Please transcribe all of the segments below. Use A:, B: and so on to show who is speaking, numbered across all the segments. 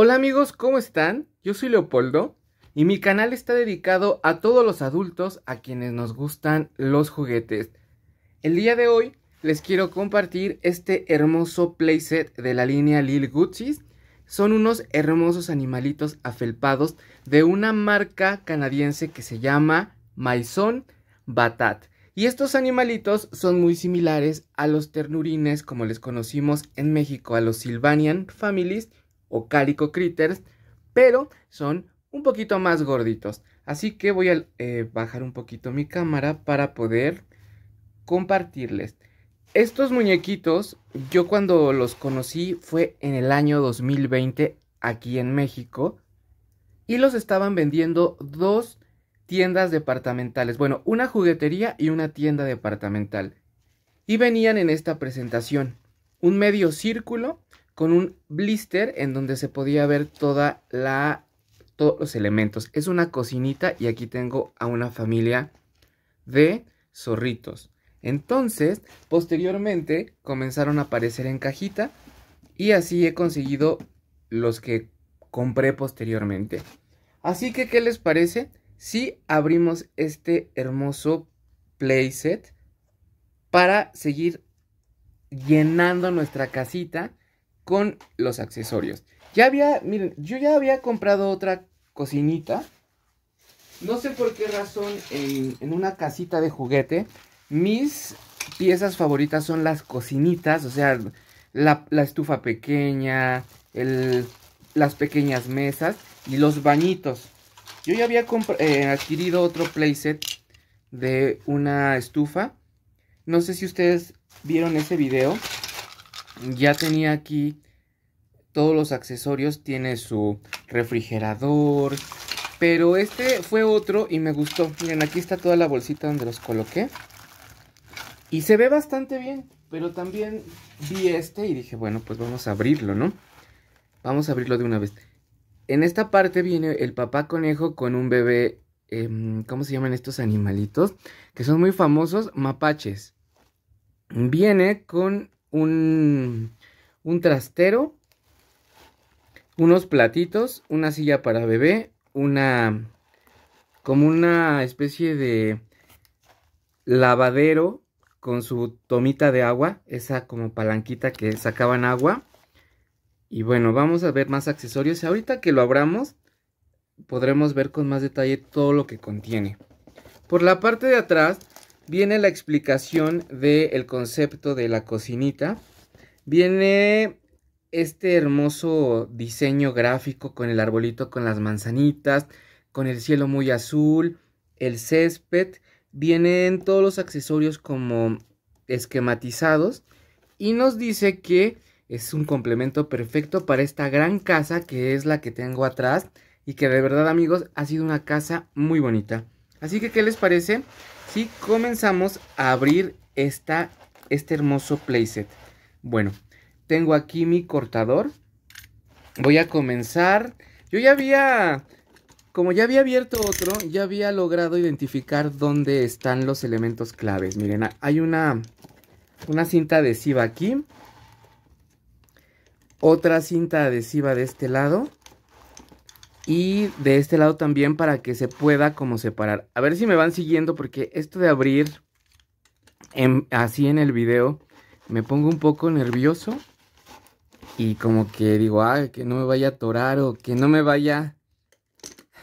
A: Hola amigos, ¿cómo están? Yo soy Leopoldo y mi canal está dedicado a todos los adultos a quienes nos gustan los juguetes. El día de hoy les quiero compartir este hermoso playset de la línea Lil Gutsis. Son unos hermosos animalitos afelpados de una marca canadiense que se llama Maison Batat. Y estos animalitos son muy similares a los ternurines como les conocimos en México, a los Sylvanian Families o Calico Critters, pero son un poquito más gorditos. Así que voy a eh, bajar un poquito mi cámara para poder compartirles. Estos muñequitos, yo cuando los conocí fue en el año 2020 aquí en México y los estaban vendiendo dos tiendas departamentales. Bueno, una juguetería y una tienda departamental. Y venían en esta presentación un medio círculo con un blister en donde se podía ver toda la, todos los elementos. Es una cocinita y aquí tengo a una familia de zorritos. Entonces, posteriormente comenzaron a aparecer en cajita y así he conseguido los que compré posteriormente. Así que, ¿qué les parece si abrimos este hermoso playset para seguir llenando nuestra casita con los accesorios. Ya había, miren, yo ya había comprado otra cocinita. No sé por qué razón en, una casita de juguete mis piezas favoritas son las cocinitas, o sea, la, estufa pequeña, las pequeñas mesas y los bañitos. Yo ya había eh, adquirido otro playset de una estufa. No sé si ustedes vieron ese video ya tenía aquí todos los accesorios. Tiene su refrigerador. Pero este fue otro y me gustó. Miren, aquí está toda la bolsita donde los coloqué. Y se ve bastante bien. Pero también vi este y dije, bueno, pues vamos a abrirlo, ¿no? Vamos a abrirlo de una vez. En esta parte viene el papá conejo con un bebé. Em, ¿Cómo se llaman estos animalitos? Que son muy famosos, mapaches. Viene con un, trastero, unos platitos, una silla para bebé, una como una especie de lavadero con su tomita de agua, esa como palanquita que sacaban agua. Y bueno, vamos a ver más accesorios. Ahorita que lo abramos, podremos ver con más detalle todo lo que contiene. Por la parte de atrás viene la explicación del concepto de la cocinita. Viene este hermoso diseño gráfico con el arbolito con las manzanitas, con el cielo muy azul, el césped. Vienen todos los accesorios como esquematizados y nos dice que es un complemento perfecto para esta gran casa que es la que tengo atrás y que de verdad amigos ha sido una casa muy bonita. Así que ¿qué les parece si comenzamos a abrir esta, este hermoso playset. Bueno, tengo aquí mi cortador. Voy a comenzar. Yo ya había, como ya había abierto otro, ya había logrado identificar dónde están los elementos claves. Miren, hay una, una cinta adhesiva aquí. Otra cinta adhesiva de este lado. Y de este lado también para que se pueda como separar. A ver si me van siguiendo porque esto de abrir así en el video me pongo un poco nervioso. Y como que digo, ah, que no me vaya a atorar o que no me vaya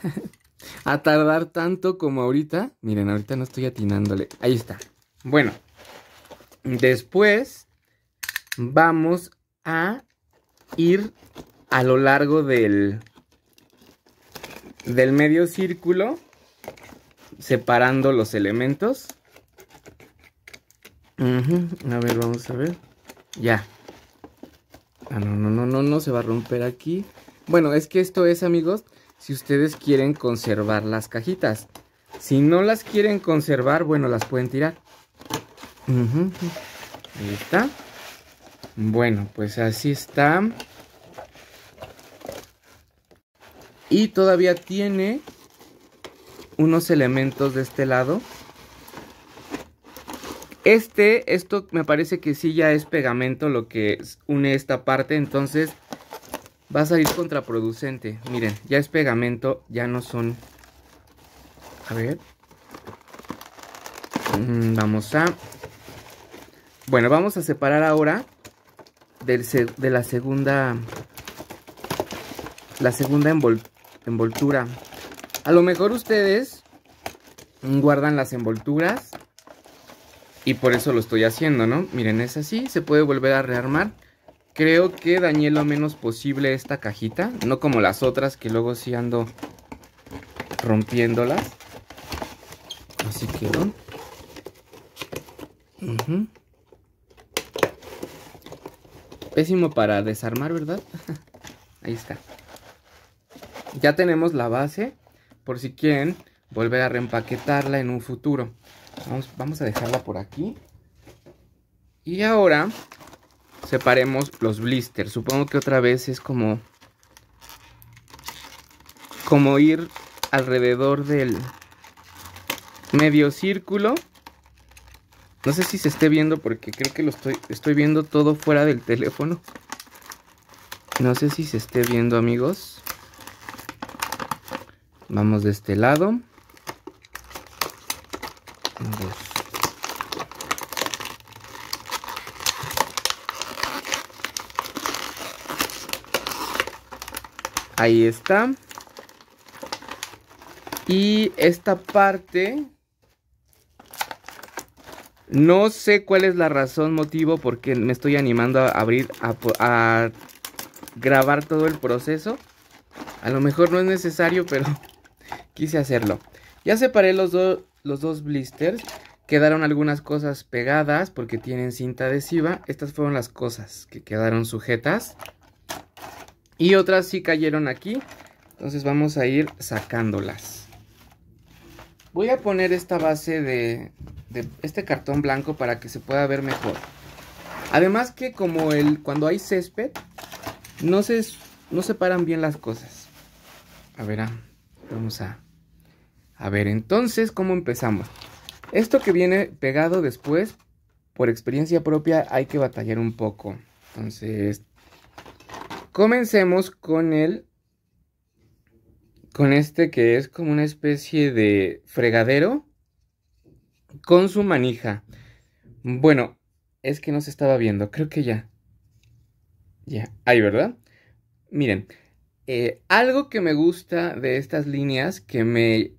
A: a tardar tanto como ahorita. Miren, ahorita no estoy atinándole. Ahí está. Bueno, después vamos a ir a lo largo del, del medio círculo, separando los elementos. A ver, vamos a ver. Ya. Ah, no, no, no, no, no, se va a romper aquí. Bueno, es que esto es, amigos, si ustedes quieren conservar las cajitas. Si no las quieren conservar, bueno, las pueden tirar. Ahí está. Bueno, pues así está. Y todavía tiene unos elementos de este lado. Este, esto me parece que sí ya es pegamento lo que une esta parte, entonces va a salir contraproducente. Miren, ya es pegamento, ya no son... A ver. Mm, vamos a... Bueno, vamos a separar ahora del de la segunda... La segunda envoltura envoltura. A lo mejor ustedes guardan las envolturas y por eso lo estoy haciendo, ¿no? Miren, es así, se puede volver a rearmar. Creo que dañé lo menos posible esta cajita, no como las otras que luego sí ando rompiéndolas. Así quedó. Pésimo para desarmar, ¿verdad? Ahí está ya tenemos la base por si quieren volver a reempaquetarla en un futuro. Vamos, a dejarla por aquí. Y ahora separemos los blisters. Supongo que otra vez es como, como ir alrededor del medio círculo. No sé si se esté viendo porque creo que lo estoy, estoy viendo todo fuera del teléfono. No sé si se esté viendo amigos. Vamos de este lado. Ahí está. Y esta parte... No sé cuál es la razón, motivo, porque me estoy animando a abrir, a grabar todo el proceso. A lo mejor no es necesario, pero quise hacerlo. Ya separé los, dos blisters. Quedaron algunas cosas pegadas porque tienen cinta adhesiva. Estas fueron las cosas que quedaron sujetas. Y otras sí cayeron aquí. Entonces vamos a ir sacándolas. Voy a poner esta base de, este cartón blanco para que se pueda ver mejor. Además que como el, cuando hay césped, no se, no separan bien las cosas. A ver, ah, vamos a a ver, entonces, ¿cómo empezamos? Esto que viene pegado después, por experiencia propia, hay que batallar un poco. Entonces, comencemos con el... Con este que es como una especie de fregadero con su manija. Bueno, es que no se estaba viendo, creo que ya. Ya, ahí, ¿verdad? Miren, eh, algo que me gusta de estas líneas que me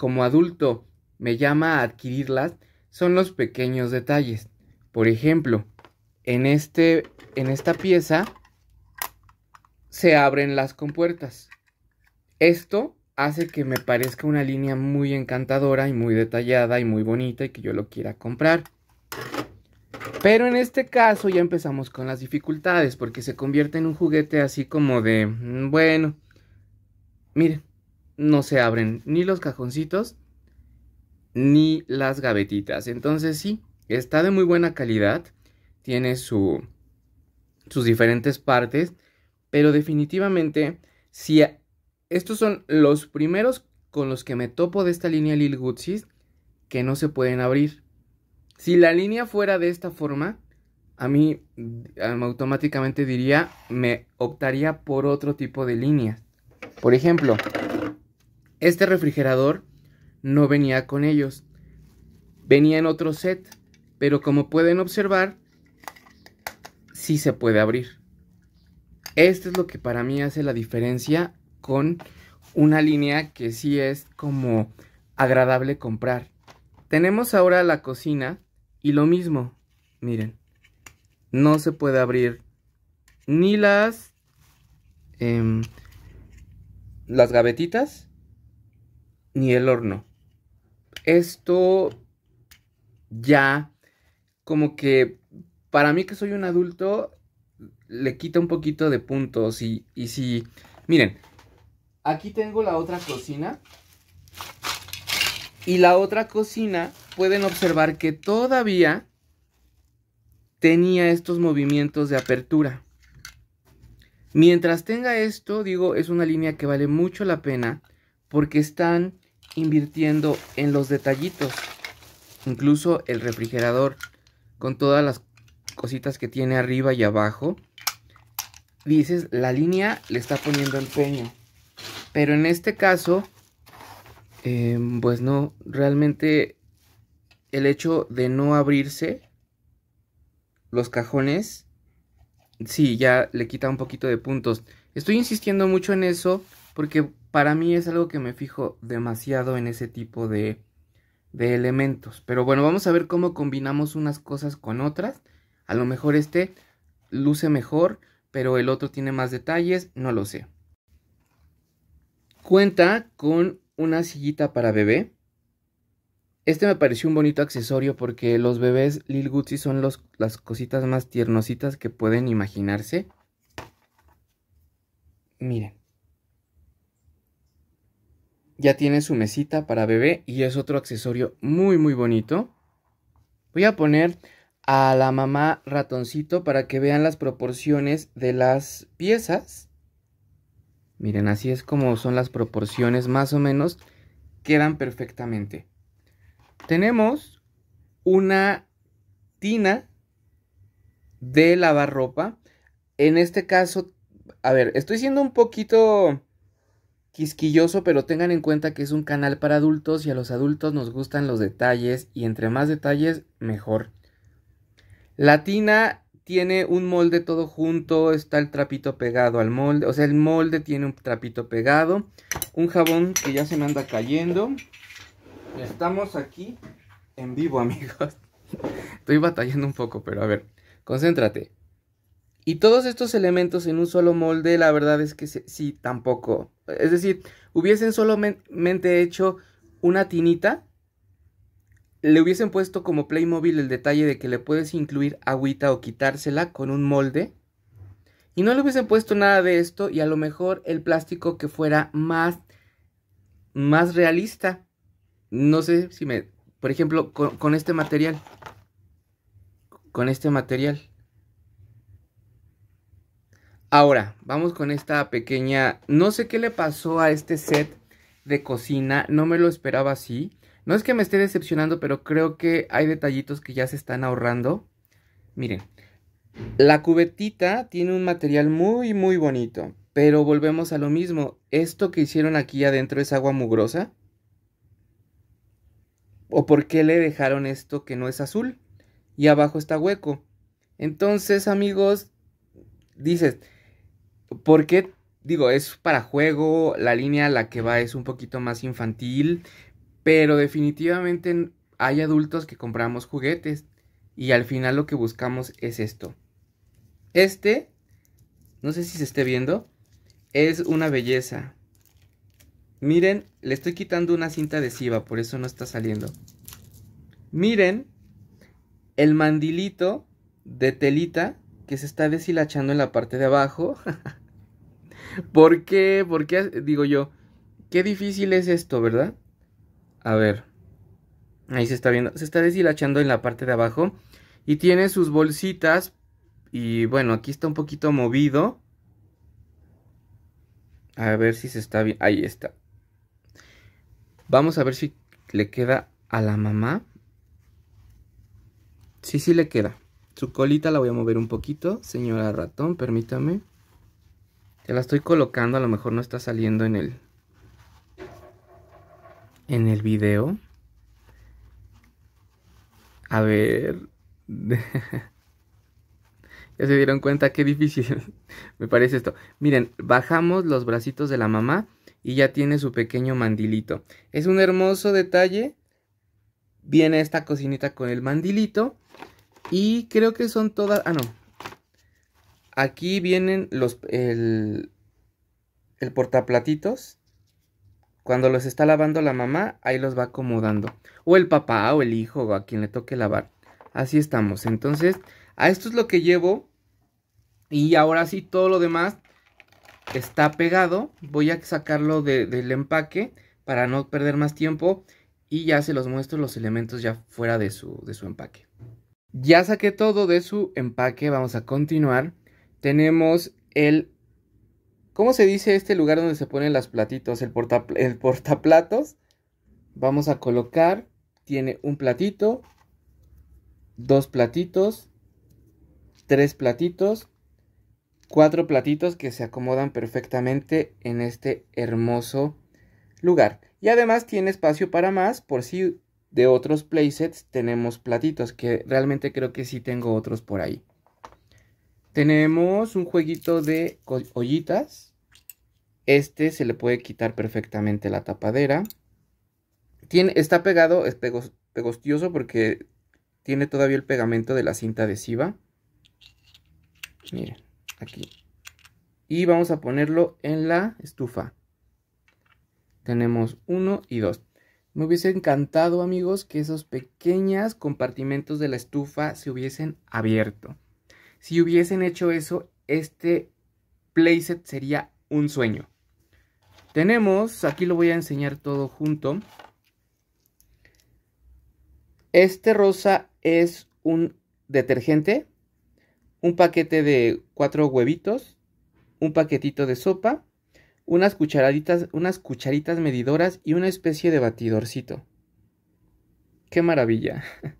A: como adulto me llama a adquirirlas son los pequeños detalles. Por ejemplo, en, este, en esta pieza se abren las compuertas. Esto hace que me parezca una línea muy encantadora y muy detallada y muy bonita y que yo lo quiera comprar. Pero en este caso ya empezamos con las dificultades porque se convierte en un juguete así como de, mm, bueno, miren, no se abren ni los cajoncitos ni las gavetitas. Entonces sí, está de muy buena calidad, tiene su, sus diferentes partes, pero definitivamente si estos son los primeros con los que me topo de esta línea Lil Gutsis... que no se pueden abrir. Si la línea fuera de esta forma, a mí automáticamente diría, me optaría por otro tipo de líneas. Por ejemplo, este refrigerador no venía con ellos. Venía en otro set, pero como pueden observar, sí se puede abrir. Esto es lo que para mí hace la diferencia con una línea que sí es como agradable comprar. Tenemos ahora la cocina y lo mismo, miren, no se puede abrir ni las, em, las gavetitas ni el horno. Esto ya como que para mí que soy un adulto le quita un poquito de puntos y, y si miren aquí tengo la otra cocina y la otra cocina pueden observar que todavía tenía estos movimientos de apertura mientras tenga esto digo es una línea que vale mucho la pena porque están invirtiendo en los detallitos. Incluso el refrigerador con todas las cositas que tiene arriba y abajo. Dices, la línea le está poniendo empeño. Pero en este caso, em, pues no, realmente el hecho de no abrirse los cajones, sí, ya le quita un poquito de puntos. Estoy insistiendo mucho en eso porque para mí es algo que me fijo demasiado en ese tipo de, elementos. Pero bueno, vamos a ver cómo combinamos unas cosas con otras. A lo mejor este luce mejor, pero el otro tiene más detalles, no lo sé. Cuenta con una sillita para bebé. Este me pareció un bonito accesorio porque los bebés Lil Gucci son las cositas más tiernositas que pueden imaginarse. Miren ya tiene su mesita para bebé y es otro accesorio muy muy bonito. Voy a poner a la mamá ratoncito para que vean las proporciones de las piezas. Miren, así es como son las proporciones más o menos. Quedan perfectamente. Tenemos una tina de lavar ropa. En este caso, a ver, estoy siendo un poquito quisquilloso, pero tengan en cuenta que es un canal para adultos y a los adultos nos gustan los detalles y entre más detalles, mejor. La tina tiene un molde todo junto, está el trapito pegado al molde, o sea, el molde tiene un trapito pegado, un jabón que ya se me anda cayendo. Estamos aquí en vivo, amigos. Estoy batallando un poco, pero a ver, concéntrate. Y todos estos elementos en un solo molde, la verdad es que sí, tampoco. Es decir, hubiesen solamente hecho una tinita, le hubiesen puesto como Playmobil el detalle de que le puedes incluir agüita o quitársela con un molde. Y no le hubiesen puesto nada de esto y a lo mejor el plástico que fuera más, más realista. No sé si me... Por ejemplo, con este material. Con este material. Ahora, vamos con esta pequeña... No sé qué le pasó a este set de cocina, no me lo esperaba así. No es que me esté decepcionando, pero creo que hay detallitos que ya se están ahorrando. Miren, la cubetita tiene un material muy, muy bonito. Pero volvemos a lo mismo. Esto que hicieron aquí adentro es agua mugrosa. ¿O por qué le dejaron esto que no es azul? Y abajo está hueco. Entonces, amigos, dices, porque, digo, es para juego, la línea a la que va es un poquito más infantil, pero definitivamente hay adultos que compramos juguetes y al final lo que buscamos es esto. Este, no sé si se esté viendo, es una belleza. Miren, le estoy quitando una cinta adhesiva, por eso no está saliendo. Miren el mandilito de telita que se está deshilachando en la parte de abajo. ¿Por qué? ¿Por qué? Digo yo, qué difícil es esto, ¿verdad? A ver. Ahí se está viendo. Se está deshilachando en la parte de abajo. Y tiene sus bolsitas. Y bueno, aquí está un poquito movido. A ver si se está bien. Ahí está. Vamos a ver si le queda a la mamá. Sí, sí le queda. Su colita la voy a mover un poquito. Señora ratón, permítame. Te la estoy colocando, a lo mejor no está saliendo en el, en el video. A ver... ya se dieron cuenta qué difícil me parece esto. Miren, bajamos los bracitos de la mamá y ya tiene su pequeño mandilito. Es un hermoso detalle. Viene esta cocinita con el mandilito. Y creo que son todas... Ah, no. Aquí vienen los, el, el portaplatitos. Cuando los está lavando la mamá, ahí los va acomodando. O el papá, o el hijo, o a quien le toque lavar. Así estamos. Entonces, a esto es lo que llevo. Y ahora sí, todo lo demás está pegado. Voy a sacarlo del empaque para no perder más tiempo. Y ya se los muestro los elementos ya fuera de su, de su empaque. Ya saqué todo de su empaque. Vamos a continuar. Tenemos el... ¿Cómo se dice este lugar donde se ponen las platitos? El, porta, el portaplatos. Vamos a colocar. Tiene un platito. Dos platitos. Tres platitos. Cuatro platitos que se acomodan perfectamente en este hermoso lugar. Y además tiene espacio para más por si de otros playsets tenemos platitos, que realmente creo que sí tengo otros por ahí. Tenemos un jueguito de ollitas. Este se le puede quitar perfectamente la tapadera. está pegado, es pegostioso porque tiene todavía el pegamento de la cinta adhesiva. Miren, aquí. Y vamos a ponerlo en la estufa. Tenemos uno y dos. Me hubiese encantado, amigos, que esos pequeños compartimentos de la estufa se hubiesen abierto. Si hubiesen hecho eso, este playset sería un sueño. Tenemos, aquí lo voy a enseñar todo junto. Este rosa es un detergente, un paquete de cuatro huevitos, un paquetito de sopa, unas cucharaditas, unas cucharitas medidoras y una especie de batidorcito. ¡Qué maravilla!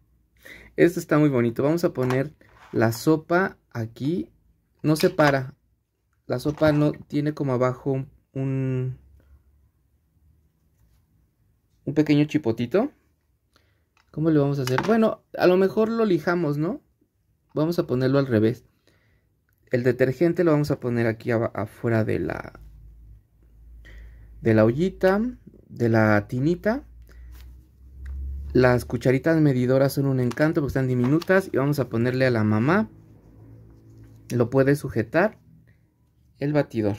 A: Esto está muy bonito. Vamos a poner la sopa aquí no se para. La sopa no tiene como abajo un, un pequeño chipotito. ¿Cómo le vamos a hacer? Bueno, a lo mejor lo lijamos, ¿no? Vamos a ponerlo al revés. El detergente lo vamos a poner aquí afuera de la de la ollita, de la tinita. Las cucharitas medidoras son un encanto porque están diminutas y vamos a ponerle a la mamá. Lo puede sujetar el batidor.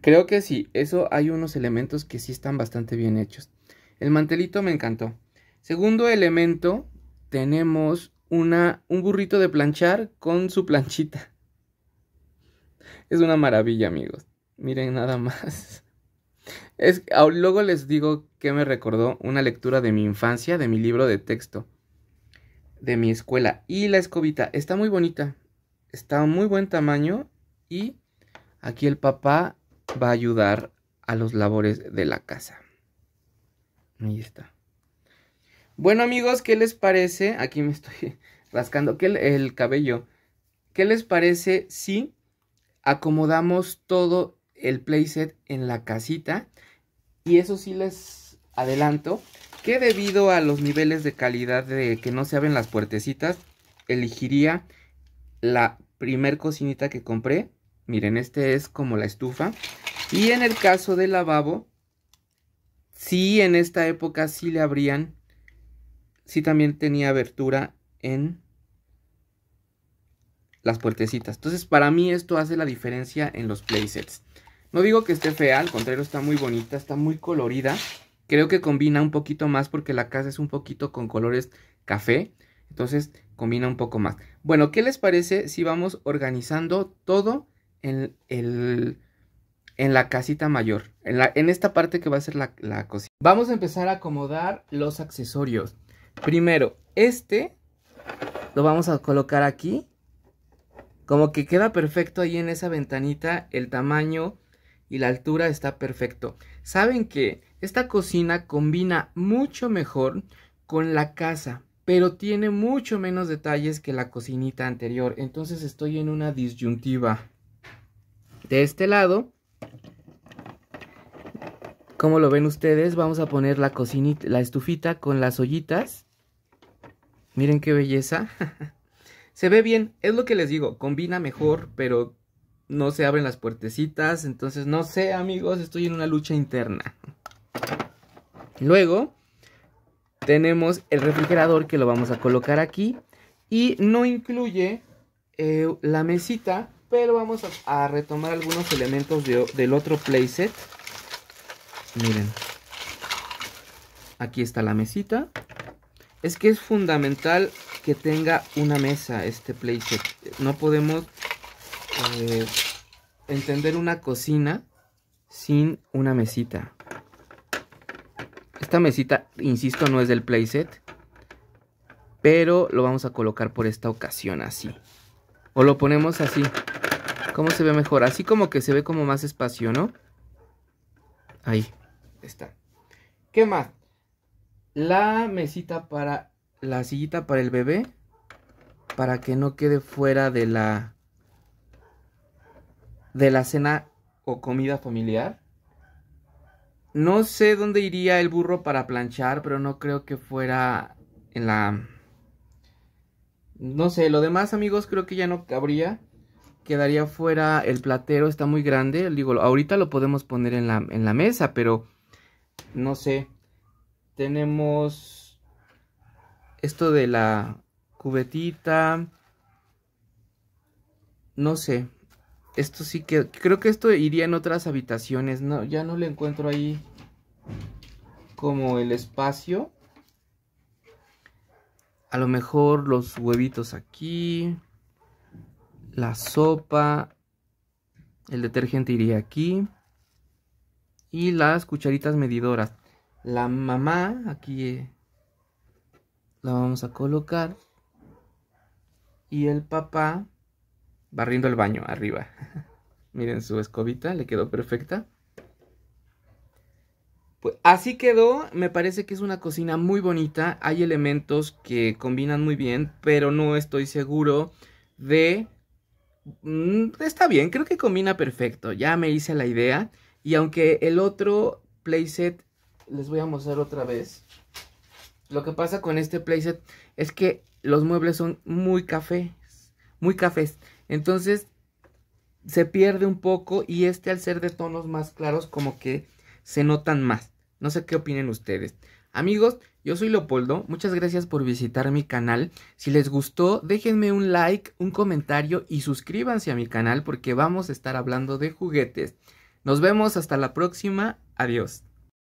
A: Creo que sí, eso hay unos elementos que sí están bastante bien hechos. El mantelito me encantó. Segundo elemento, tenemos una, un burrito de planchar con su planchita. Es una maravilla, amigos. Miren nada más luego les digo que me recordó una lectura de mi infancia, de mi libro de texto, de mi escuela. Y la escobita está muy bonita, está muy buen tamaño y aquí el papá va a ayudar a los labores de la casa. Ahí está. Bueno amigos, ¿qué les parece? Aquí me estoy rascando el, el cabello. ¿Qué les parece si acomodamos todo el playset en la casita. Y eso sí les adelanto que debido a los niveles de calidad de que no se abren las puertecitas, elegiría la primer cocinita que compré. Miren, este es como la estufa. Y en el caso del lavabo, sí en esta época sí le abrían, sí también tenía abertura en las puertecitas. Entonces para mí esto hace la diferencia en los playsets. No digo que esté fea, al contrario, está muy bonita, está muy colorida. Creo que combina un poquito más porque la casa es un poquito con colores café. Entonces combina un poco más. Bueno, ¿qué les parece si vamos organizando todo en, la casita mayor? En, esta parte que va a ser la, la cocina. Vamos a empezar a acomodar los accesorios. Primero, este lo vamos a colocar aquí. Como que queda perfecto ahí en esa ventanita el tamaño y la altura está perfecto. Saben que esta cocina combina mucho mejor con la casa, pero tiene mucho menos detalles que la cocinita anterior. Entonces estoy en una disyuntiva. De este lado, como lo ven ustedes, vamos a poner la cocinita, la estufita con las ollitas. Miren qué belleza. Se ve bien, es lo que les digo, combina mejor, pero no se abren las puertecitas, entonces no sé amigos, estoy en una lucha interna. Luego tenemos el refrigerador que lo vamos a colocar aquí y no incluye eh, la mesita, pero vamos a, retomar algunos elementos del otro playset. Miren, aquí está la mesita. Es que es fundamental que tenga una mesa este playset. No podemos eh, entender una cocina sin una mesita. Esta mesita, insisto, no es del playset. Pero lo vamos a colocar por esta ocasión así. O lo ponemos así. ¿Cómo se ve mejor? Así como que se ve como más espacio, ¿no? Ahí está. ¿Qué más? La mesita para... La sillita para el bebé. Para que no quede fuera de la de la cena o comida familiar. No sé dónde iría el burro para planchar, pero no creo que fuera en la... No sé, lo demás amigos creo que ya no cabría. Quedaría fuera el platero, está muy grande. Digo, ahorita lo podemos poner en la, en la mesa, pero no sé. Tenemos esto de la cubetita. No sé, esto sí que... Creo que esto iría en otras habitaciones. No, ya no le encuentro ahí como el espacio. A lo mejor los huevitos aquí. La sopa. El detergente iría aquí. Y las cucharitas medidoras. La mamá aquí la vamos a colocar. Y el papá barriendo el baño arriba. Miren su escobita, le quedó perfecta. Pues así quedó, me parece que es una cocina muy bonita, hay elementos que combinan muy bien, pero no estoy seguro de... Mm, está bien, creo que combina perfecto, ya me hice la idea. Y aunque el otro playset, les voy a mostrar otra vez. Lo que pasa con este playset es que los muebles son muy cafés, muy cafés. Entonces se pierde un poco y este al ser de tonos más claros como que se notan más. No sé qué opinen ustedes. Amigos, yo soy Leopoldo, muchas gracias por visitar mi canal. Si les gustó, déjenme un like, un comentario y suscríbanse a mi canal porque vamos a estar hablando de juguetes. Nos vemos hasta la próxima, adiós.